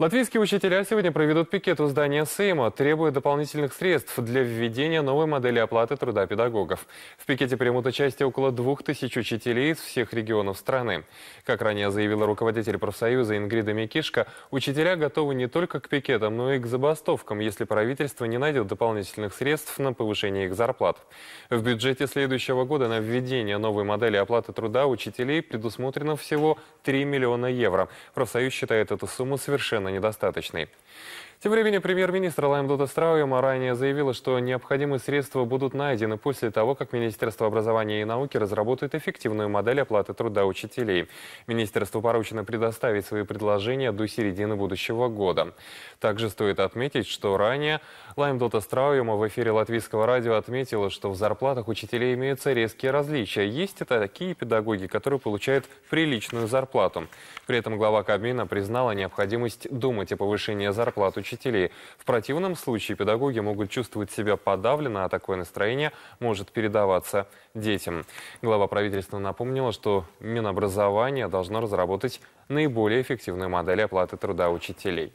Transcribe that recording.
Латвийские учителя сегодня проведут пикет у здания Сейма, требуя дополнительных средств для введения новой модели оплаты труда педагогов. В пикете примут участие около двух тысяч учителей из всех регионов страны. Как ранее заявила руководитель профсоюза Ингрида Микишка, учителя готовы не только к пикетам, но и к забастовкам, если правительство не найдет дополнительных средств на повышение их зарплат. В бюджете следующего года на введение новой модели оплаты труда учителей предусмотрено всего 3 миллиона евро. Профсоюз считает эту сумму совершенно недостаточной. Тем временем премьер-министр Лаймдота Страуема ранее заявила, что необходимые средства будут найдены после того, как Министерство образования и науки разработает эффективную модель оплаты труда учителей. Министерству поручено предоставить свои предложения до середины будущего года. Также стоит отметить, что ранее Лаймдота Страуема в эфире латвийского радио отметила, что в зарплатах учителей имеются резкие различия. Есть и такие педагоги, которые получают приличную зарплату. При этом глава Кабмина признала необходимость думать о повышении зарплат учителей. В противном случае педагоги могут чувствовать себя подавленно, а такое настроение может передаваться детям. Глава правительства напомнила, что Минобразование должно разработать наиболее эффективную модель оплаты труда учителей.